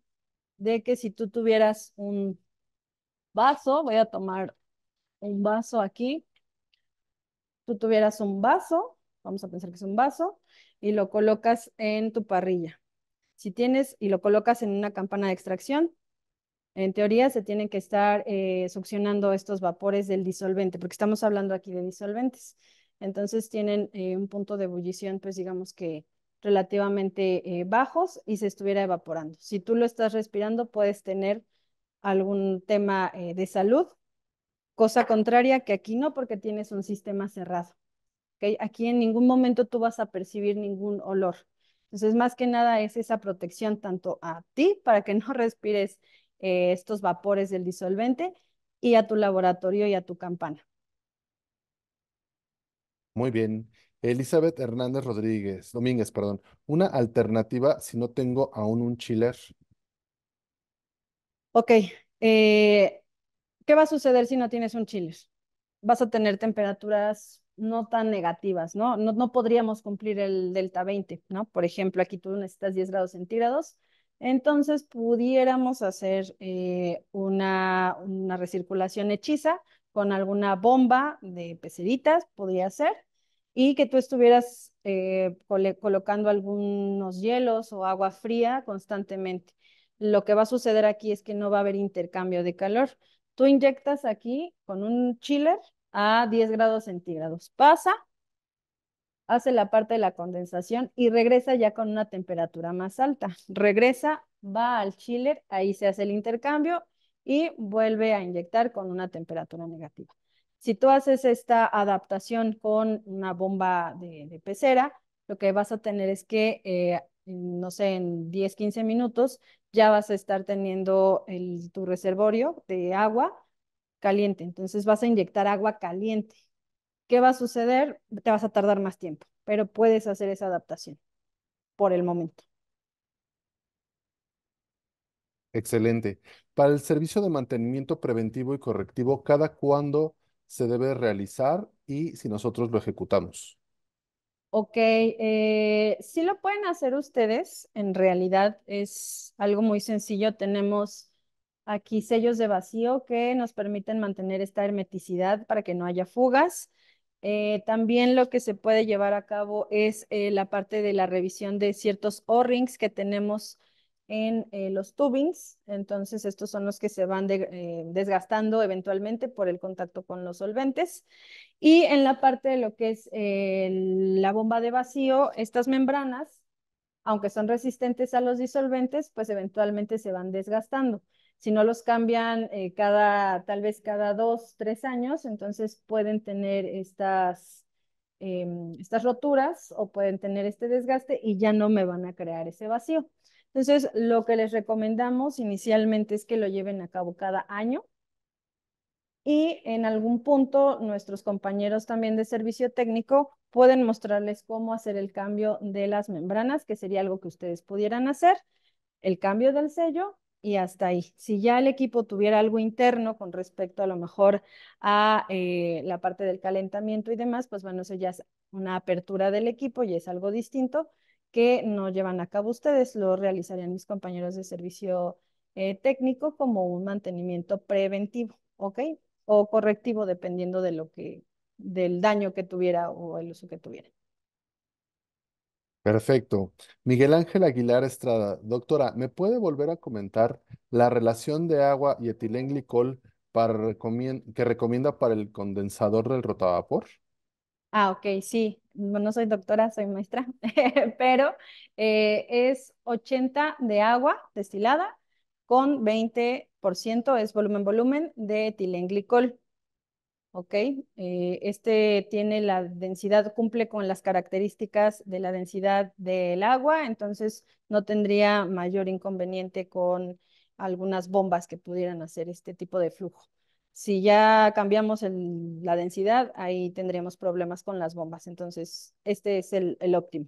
de que si tú tuvieras un vaso, voy a tomar un vaso aquí, tú tuvieras un vaso, vamos a pensar que es un vaso, y lo colocas en tu parrilla. Si tienes y lo colocas en una campana de extracción, en teoría se tienen que estar eh, succionando estos vapores del disolvente, porque estamos hablando aquí de disolventes. Entonces tienen eh, un punto de ebullición, pues digamos que relativamente eh, bajos y se estuviera evaporando. Si tú lo estás respirando, puedes tener algún tema de salud Cosa contraria que aquí no, porque tienes un sistema cerrado. Aquí en ningún momento tú vas a percibir ningún olor. Entonces, más que nada es esa protección tanto a ti para que no respires eh, estos vapores del disolvente y a tu laboratorio y a tu campana. Muy bien. Elizabeth Hernández Rodríguez, Domínguez, perdón. Una alternativa si no tengo aún un chiller. Ok. Eh, ¿Qué va a suceder si no tienes un chiles? Vas a tener temperaturas no tan negativas, ¿no? No, podríamos cumplir el delta 20, ¿no? Por ejemplo, aquí tú necesitas 10 grados centígrados, entonces pudiéramos hacer eh, una, recirculación hechiza con alguna bomba de peceritas, podría ser, y que tú estuvieras eh, colocando algunos hielos o agua fría constantemente. Lo que va a suceder aquí es que no va a haber intercambio de calor. Tú inyectas aquí con un chiller a 10 grados centígrados. Pasa, hace la parte de la condensación y regresa ya con una temperatura más alta. Regresa, va al chiller, ahí se hace el intercambio y vuelve a inyectar con una temperatura negativa. Si tú haces esta adaptación con una bomba de, pecera, lo que vas a tener es que eh, no sé, en 10, 15 minutos, ya vas a estar teniendo el, tu reservorio de agua caliente. Entonces vas a inyectar agua caliente. ¿Qué va a suceder? Te vas a tardar más tiempo, pero puedes hacer esa adaptación por el momento. Excelente. Para el servicio de mantenimiento preventivo y correctivo, ¿cada cuándo se debe realizar y si nosotros lo ejecutamos? Ok, eh, sí lo pueden hacer ustedes. En realidad es algo muy sencillo. Tenemos aquí sellos de vacío que nos permiten mantener esta hermeticidad para que no haya fugas. Eh, también lo que se puede llevar a cabo es eh, la parte de la revisión de ciertos O-rings que tenemos en eh, los tubings, entonces estos son los que se van eh, desgastando eventualmente por el contacto con los solventes. Y en la parte de lo que es eh, la bomba de vacío, estas membranas, aunque son resistentes a los disolventes, pues eventualmente se van desgastando. Si no los cambian cada, tal vez cada dos, tres años, entonces pueden tener estas, em, estas roturas o pueden tener este desgaste y ya no me van a crear ese vacío. Entonces, lo que les recomendamos inicialmente es que lo lleven a cabo cada año. Y en algún punto, nuestros compañeros también de servicio técnico pueden mostrarles cómo hacer el cambio de las membranas, que sería algo que ustedes pudieran hacer, el cambio del sello y hasta ahí. Si ya el equipo tuviera algo interno con respecto a lo mejor a eh, la parte del calentamiento y demás, pues bueno, eso ya es una apertura del equipo y es algo distinto, que no llevan a cabo ustedes, lo realizarían mis compañeros de servicio eh, técnico como un mantenimiento preventivo, ¿ok? O correctivo, dependiendo de lo que, del daño que tuviera o el uso que tuviera. Perfecto. Miguel Ángel Aguilar Estrada, doctora, ¿me puede volver a comentar la relación de agua y etilenglicol para que recomienda para el condensador del rotavapor? Ah, ok, sí no soy doctora, soy maestra, pero eh, es 80 de agua destilada con 20% es volumen-volumen de etilenglicol. ¿ok? Eh, este tiene la densidad, cumple con las características de la densidad del agua, entonces no tendría mayor inconveniente con algunas bombas que pudieran hacer este tipo de flujo. Si ya cambiamos la densidad, ahí tendríamos problemas con las bombas. Entonces, este es el, óptimo.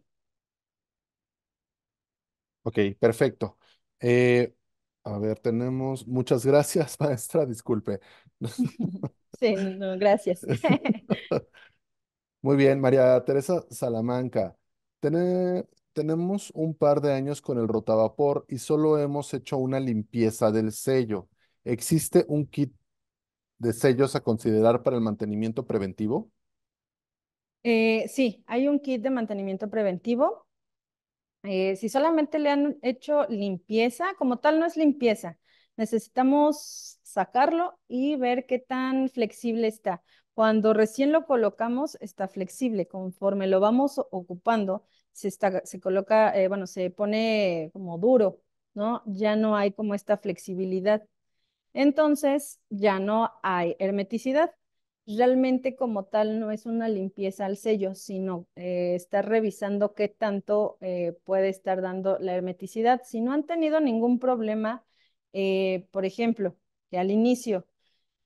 Ok, perfecto. Eh, a ver, tenemos muchas gracias, maestra, disculpe. Sí, gracias. Muy bien, María Teresa Salamanca. tenemos un par de años con el rotavapor y solo hemos hecho una limpieza del sello. ¿Existe un kit de sellos a considerar para el mantenimiento preventivo? Eh, sí, hay un kit de mantenimiento preventivo. Eh, si solamente le han hecho limpieza, como tal no es limpieza, necesitamos sacarlo y ver qué tan flexible está. Cuando recién lo colocamos está flexible, conforme lo vamos ocupando se, está, se coloca, eh, bueno, se pone como duro, ¿no? Ya no hay como esta flexibilidad. Entonces ya no hay hermeticidad. Realmente como tal no es una limpieza al sello, sino eh, estar revisando qué tanto eh, puede estar dando la hermeticidad. Si no han tenido ningún problema, eh, por ejemplo, que al inicio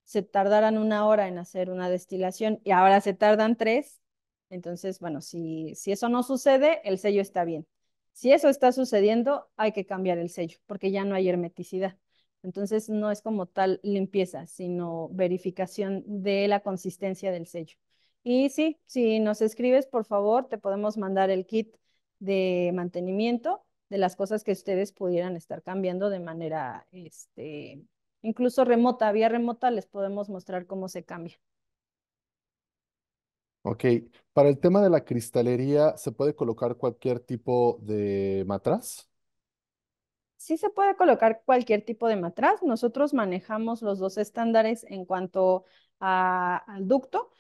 se tardaran una hora en hacer una destilación y ahora se tardan tres, entonces, bueno, si eso no sucede, el sello está bien. Si eso está sucediendo, hay que cambiar el sello porque ya no hay hermeticidad. Entonces, no es como tal limpieza, sino verificación de la consistencia del sello. Y sí, si nos escribes, por favor, te podemos mandar el kit de mantenimiento de las cosas que ustedes pudieran estar cambiando de manera, este, incluso remota, vía remota, les podemos mostrar cómo se cambia. Ok, para el tema de la cristalería, ¿se puede colocar cualquier tipo de matraz? Sí se puede colocar cualquier tipo de matraz. Nosotros manejamos los dos estándares en cuanto al ducto.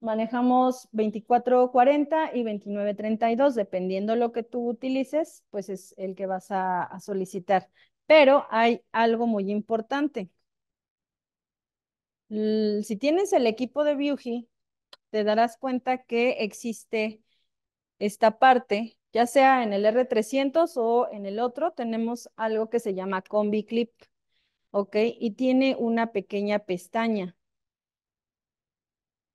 Manejamos 2440 y 2932, dependiendo lo que tú utilices, pues es el que vas a, solicitar. Pero hay algo muy importante. si tienes el equipo de Biuji, te darás cuenta que existe esta parte ya sea en el R300 o en el otro, tenemos algo que se llama Combi Clip, ¿ok? Y tiene una pequeña pestaña.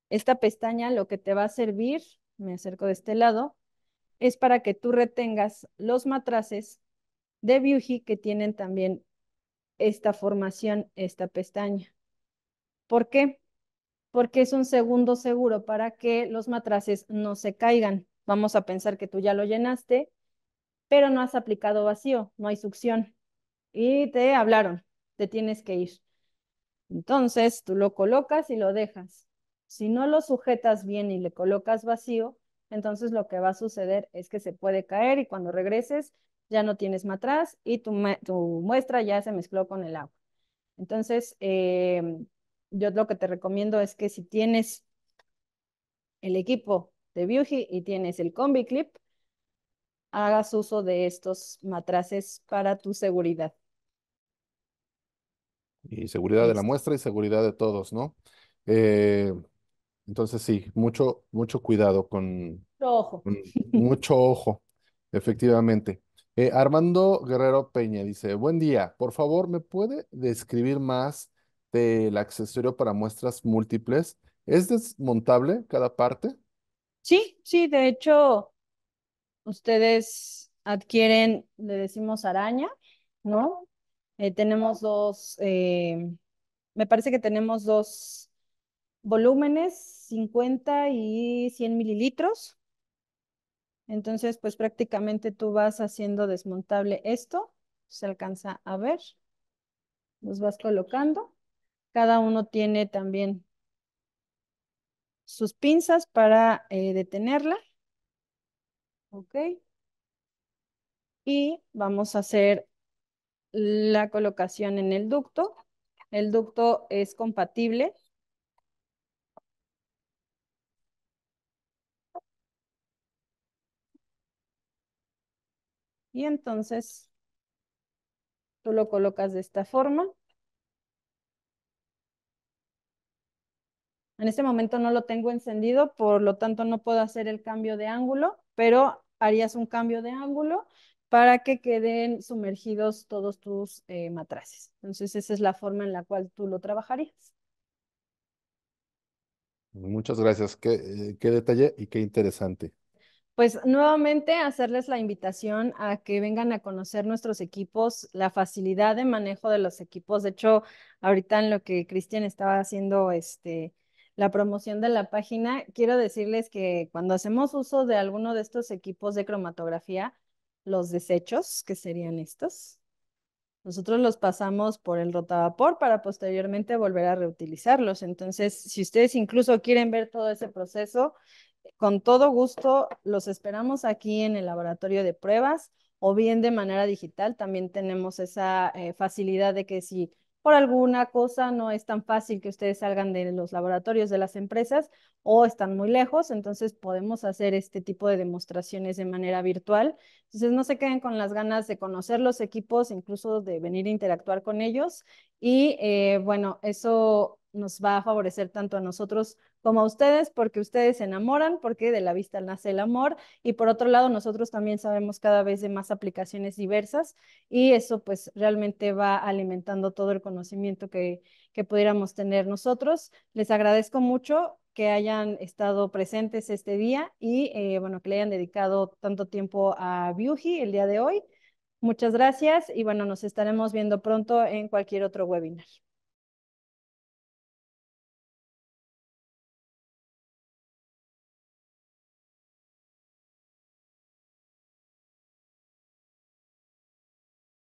Esta pestaña lo que te va a servir, me acerco de este lado, es para que tú retengas los matraces de Buji que tienen también esta formación, esta pestaña. ¿Por qué? Porque es un segundo seguro para que los matraces no se caigan. Vamos a pensar que tú ya lo llenaste, pero no has aplicado vacío, no hay succión. Y te hablaron, te tienes que ir. Entonces tú lo colocas y lo dejas. Si no lo sujetas bien y le colocas vacío, entonces lo que va a suceder es que se puede caer y cuando regreses ya no tienes matraz y tu, muestra ya se mezcló con el agua. Entonces, eh, yo lo que te recomiendo es que si tienes el equipo de Beauty y tienes el combi clip, hagas uso de estos matraces para tu seguridad. Y seguridad de la muestra y seguridad de todos, ¿no? Eh, entonces sí, mucho, mucho cuidado con... Mucho ojo. mucho ojo, efectivamente. Eh, Armando Guerrero Peña dice, buen día, por favor, ¿me puede describir más del accesorio para muestras múltiples? ¿Es desmontable cada parte? Sí, sí, de hecho, ustedes adquieren, le decimos araña, ¿no? Eh, tenemos dos, eh, me parece que tenemos dos volúmenes, 50 y 100 mililitros. Entonces, pues prácticamente tú vas haciendo desmontable esto, se alcanza a ver, los vas colocando. Cada uno tiene también sus pinzas para eh, detenerla. Ok. Y vamos a hacer la colocación en el ducto. El ducto es compatible Y entonces tú lo colocas de esta forma. En este momento no lo tengo encendido, por lo tanto no puedo hacer el cambio de ángulo, pero harías un cambio de ángulo para que queden sumergidos todos tus eh, matraces. Entonces esa es la forma en la cual tú lo trabajarías. Muchas gracias. Qué, eh, qué detalle y qué interesante. Pues nuevamente hacerles la invitación a que vengan a conocer nuestros equipos, la facilidad de manejo de los equipos. De hecho, ahorita en lo que Cristian estaba haciendo este, la promoción de la página, quiero decirles que cuando hacemos uso de alguno de estos equipos de cromatografía, los desechos, que serían estos, nosotros los pasamos por el rotavapor para posteriormente volver a reutilizarlos. Entonces, si ustedes incluso quieren ver todo ese proceso, con todo gusto los esperamos aquí en el laboratorio de pruebas o bien de manera digital. También tenemos esa eh, facilidad de que si por alguna cosa no es tan fácil que ustedes salgan de los laboratorios de las empresas o están muy lejos, entonces podemos hacer este tipo de demostraciones de manera virtual. Entonces no se queden con las ganas de conocer los equipos, incluso de venir a interactuar con ellos. Y eh, bueno, eso nos va a favorecer tanto a nosotros como a ustedes, porque ustedes se enamoran, porque de la vista nace el amor. Y por otro lado, nosotros también sabemos cada vez de más aplicaciones diversas y eso pues realmente va alimentando todo el conocimiento que, pudiéramos tener nosotros. Les agradezco mucho que hayan estado presentes este día y eh, bueno, que le hayan dedicado tanto tiempo a Viuji el día de hoy. Muchas gracias y bueno, nos estaremos viendo pronto en cualquier otro webinar.